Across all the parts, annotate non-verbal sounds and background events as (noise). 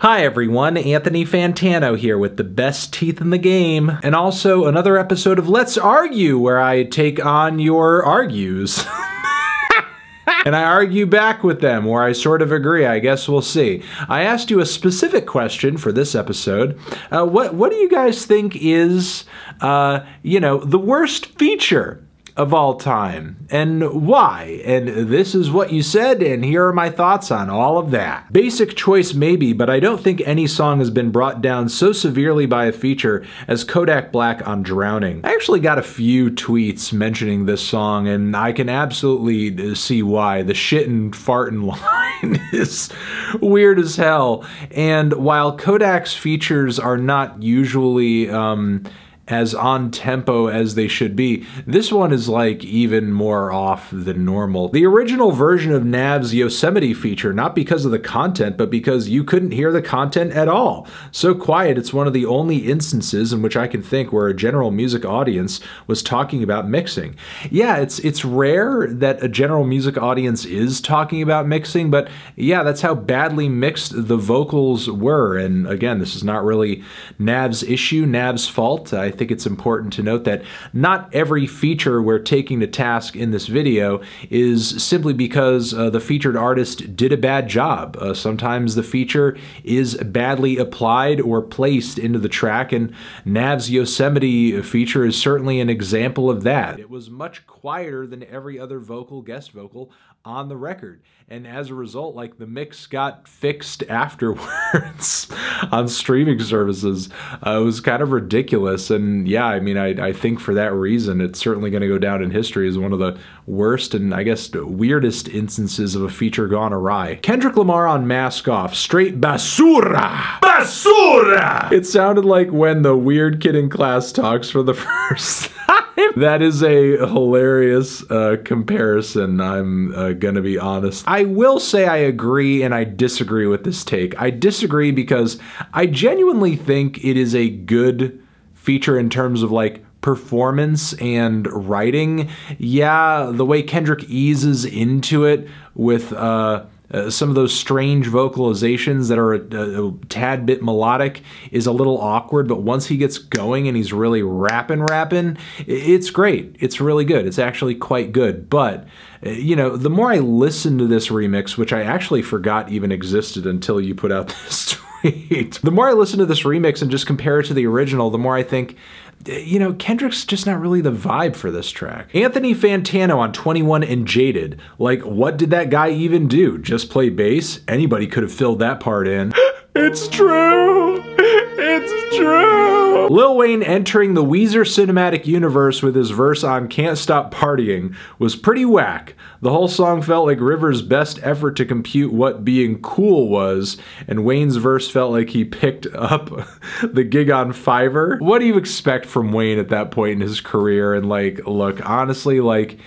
Hi everyone, Anthony Fantano here with the best teeth in the game, and also another episode of Let's Argue where I take on your argues. (laughs) and I argue back with them where I sort of agree. I guess we'll see. I asked you a specific question for this episode. Uh, what what do you guys think is uh, you know the worst feature of all time and why. And this is what you said, and here are my thoughts on all of that. Basic choice, maybe, but I don't think any song has been brought down so severely by a feature as Kodak Black on Drowning. I actually got a few tweets mentioning this song, and I can absolutely see why. The shit and fart and (laughs) line is weird as hell. And while Kodak's features are not usually, um, as on tempo as they should be. This one is like even more off than normal. The original version of Nav's Yosemite feature, not because of the content, but because you couldn't hear the content at all. So quiet, it's one of the only instances in which I can think where a general music audience was talking about mixing. Yeah, it's it's rare that a general music audience is talking about mixing, but yeah, that's how badly mixed the vocals were. And again, this is not really Nav's issue, Nav's fault. I think it's important to note that not every feature we're taking to task in this video is simply because uh, the featured artist did a bad job. Uh, sometimes the feature is badly applied or placed into the track, and Nav's Yosemite feature is certainly an example of that. It was much quieter than every other vocal, guest vocal on the record. And as a result, like the mix got fixed (laughs) afterwards on streaming services. Uh, it was kind of ridiculous. And yeah, I mean, I, I think for that reason, it's certainly going to go down in history as one of the worst and I guess weirdest instances of a feature gone awry. Kendrick Lamar on Mask Off, straight basura. Basura! It sounded like when the weird kid in class talks for the (laughs) first (laughs) that is a hilarious uh, comparison. I'm uh, going to be honest. I will say I agree and I disagree with this take. I disagree because I genuinely think it is a good feature in terms of like performance and writing. Yeah, the way Kendrick eases into it with uh uh, some of those strange vocalizations that are a, a, a, tad bit melodic is a little awkward, but once he gets going and he's really rapping, rapping, it's great. It's really good. It's actually quite good. But, uh, you know, the more I listen to this remix, which I actually forgot even existed until you put out this (laughs) tweet, the more I listen to this remix and just compare it to the original, the more I think, you know, Kendrick's just not really the vibe for this track. Anthony Fantano on 21 and Jaded. Like, what did that guy even do? Just play bass? Anybody could have filled that part in. (gasps) it's true! It's true! (laughs) Lil Wayne entering the Weezer cinematic universe with his verse on Can't Stop Partying was pretty whack. The whole song felt like Rivers' best effort to compute what being cool was, and Wayne's verse felt like he picked up (laughs) the gig on Fiverr. What do you expect from Wayne at that point in his career? And like, look, honestly, like,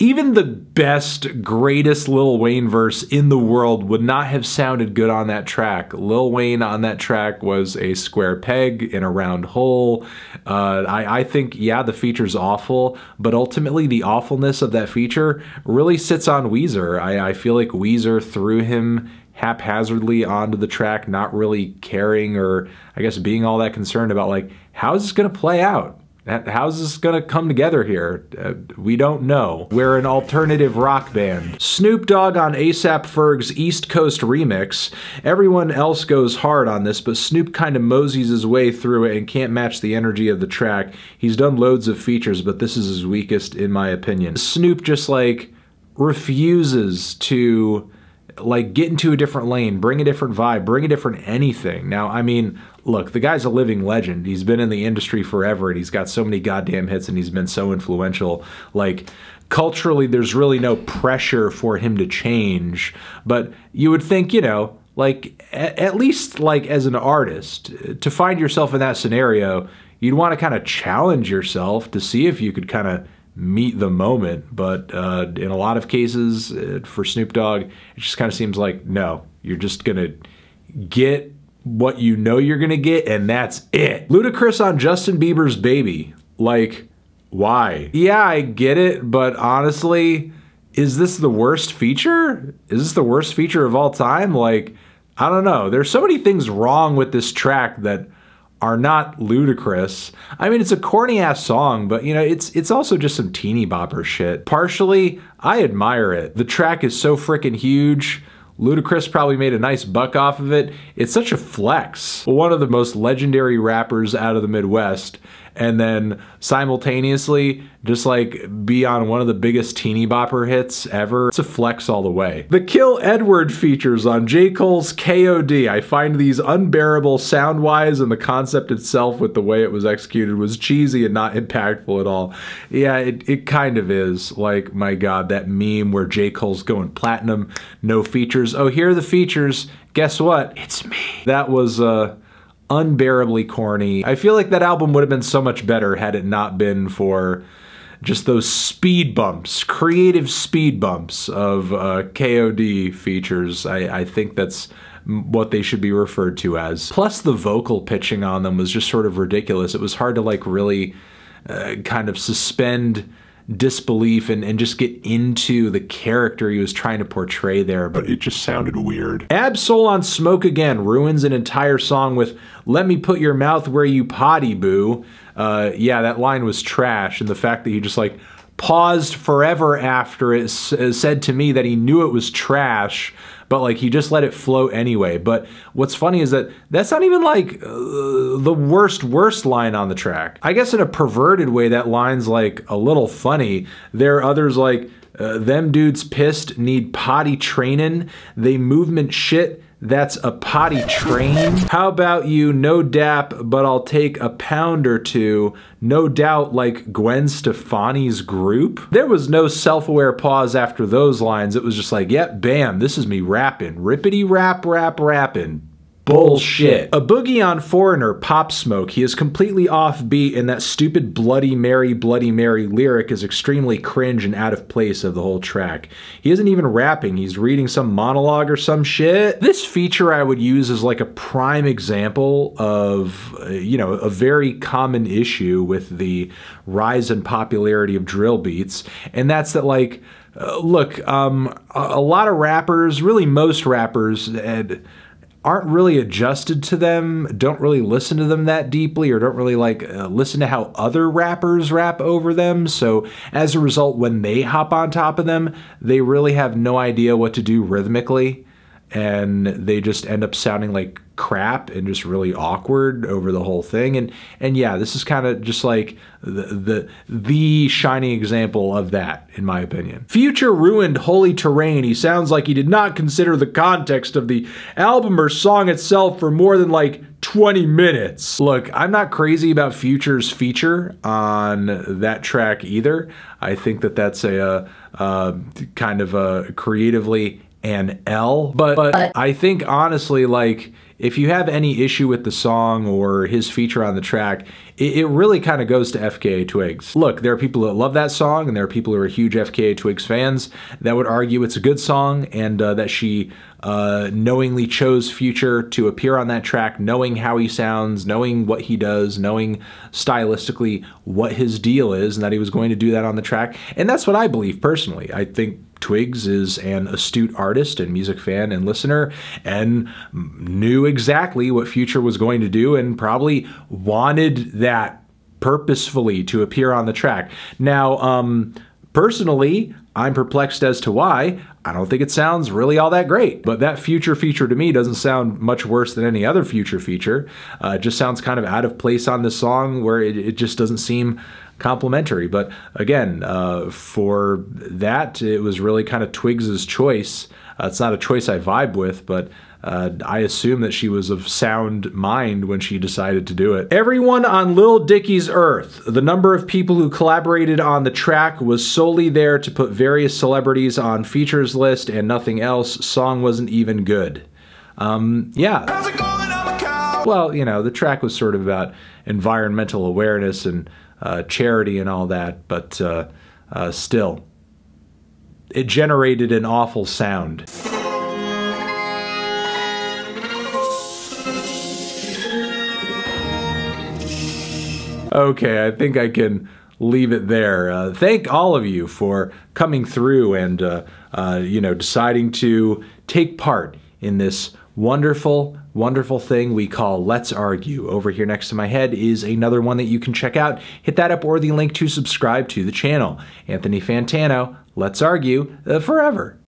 even the best, greatest Lil Wayne verse in the world would not have sounded good on that track. Lil Wayne on that track was a square peg in a round hole. Uh, I, I think, yeah, the feature's awful, but ultimately the awfulness of that feature really sits on Weezer. I, I feel like Weezer threw him haphazardly onto the track, not really caring or I guess being all that concerned about like, how is this going to play out? How's this gonna come together here? Uh, we don't know. We're an alternative rock band. Snoop Dogg on ASAP Ferg's East Coast remix. Everyone else goes hard on this, but Snoop kind of moseys his way through it and can't match the energy of the track. He's done loads of features, but this is his weakest, in my opinion. Snoop just like refuses to like get into a different lane, bring a different vibe, bring a different anything. Now, I mean, look, the guy's a living legend. He's been in the industry forever and he's got so many goddamn hits and he's been so influential. Like culturally there's really no pressure for him to change, but you would think, you know, like at least like as an artist to find yourself in that scenario, you'd want to kind of challenge yourself to see if you could kind of meet the moment. But uh, in a lot of cases, uh, for Snoop Dogg, it just kind of seems like no, you're just gonna get what you know you're gonna get, and that's it. Ludacris on Justin Bieber's baby, like why? Yeah, I get it, but honestly, is this the worst feature? Is this the worst feature of all time? Like, I don't know. There's so many things wrong with this track that are not ludicrous. I mean, it's a corny ass song, but you know, it's it's also just some teeny bopper shit. Partially, I admire it. The track is so freaking huge. Ludacris probably made a nice buck off of it. It's such a flex. One of the most legendary rappers out of the Midwest, and then simultaneously just like be on one of the biggest teeny bopper hits ever. It's a flex all the way. The Kill Edward features on J. Cole's KOD. I find these unbearable sound wise and the concept itself with the way it was executed was cheesy and not impactful at all. Yeah, it, it kind of is. Like, my God, that meme where J. Cole's going platinum, no features. Oh, here are the features. Guess what? It's me. That was, uh, unbearably corny. I feel like that album would have been so much better had it not been for just those speed bumps, creative speed bumps of uh, KOD features. I, I think that's what they should be referred to as. Plus the vocal pitching on them was just sort of ridiculous. It was hard to like really uh, kind of suspend disbelief and, and just get into the character he was trying to portray there. But, it just sounded weird. Absol on Smoke Again ruins an entire song with Let Me Put Your Mouth Where You Potty Boo. Uh, yeah, that line was trash. And the fact that he just like paused forever after it uh, said to me that he knew it was trash but like he just let it flow anyway but what's funny is that that's not even like uh, the worst worst line on the track i guess in a perverted way that line's like a little funny there are others like uh, them dudes pissed need potty training they movement shit that's a potty train. How about you, no dap, but I'll take a pound or two. No doubt like Gwen Stefani's group. There was no self-aware pause after those lines. It was just like, yep, bam, this is me rapping. Rippity rap, rap, rapping bullshit. A boogie on Foreigner, Pop Smoke. He is completely offbeat, and that stupid Bloody Mary, Bloody Mary lyric is extremely cringe and out of place of the whole track. He isn't even rapping, he's reading some monologue or some shit. This feature I would use as like a prime example of, uh, you know, a very common issue with the rise in popularity of drill beats, and that's that like, uh, look, um, a, a, lot of rappers, really most rappers, had, aren't really adjusted to them, don't really listen to them that deeply, or don't really like uh, listen to how other rappers rap over them. So as a result, when they hop on top of them, they really have no idea what to do rhythmically and they just end up sounding like crap and just really awkward over the whole thing and and yeah this is kind of just like the, the the shining example of that in my opinion future ruined holy terrain he sounds like he did not consider the context of the album or song itself for more than like 20 minutes. Look, I'm not crazy about Future's feature on that track either. I think that that's a, a uh, uh, kind of a uh, creatively and L. But, but I think honestly, like if you have any issue with the song or his feature on the track, it, it really kind of goes to FKA Twigs. Look, there are people that love that song, and there are people who are huge FKA Twigs fans that would argue it's a good song and uh, that she uh, knowingly chose Future to appear on that track, knowing how he sounds, knowing what he does, knowing stylistically what his deal is, and that he was going to do that on the track. And that's what I believe personally. I think Twigs is an astute artist and music fan and listener and knew exactly what Future was going to do and probably wanted that purposefully to appear on the track. Now, um, Personally, I'm perplexed as to why. I don't think it sounds really all that great, but that future feature to me doesn't sound much worse than any other future feature. Uh, it just sounds kind of out of place on this song where it, it just doesn't seem complimentary. But again, uh, for that, it was really kind of Twiggs's choice uh, it's not a choice I vibe with, but uh, I assume that she was of sound mind when she decided to do it. Everyone on Lil Dicky's Earth, the number of people who collaborated on the track was solely there to put various celebrities on features list and nothing else. Song wasn't even good. Um, yeah. Well, you know, the track was sort of about environmental awareness and uh, charity and all that, but uh, uh still. It generated an awful sound. Okay, I think I can leave it there. Uh, thank all of you for coming through and uh, uh, you know deciding to take part in this wonderful, wonderful thing we call Let's Argue. Over here next to my head is another one that you can check out. Hit that up or the link to subscribe to the channel. Anthony Fantano, let's argue, uh, forever.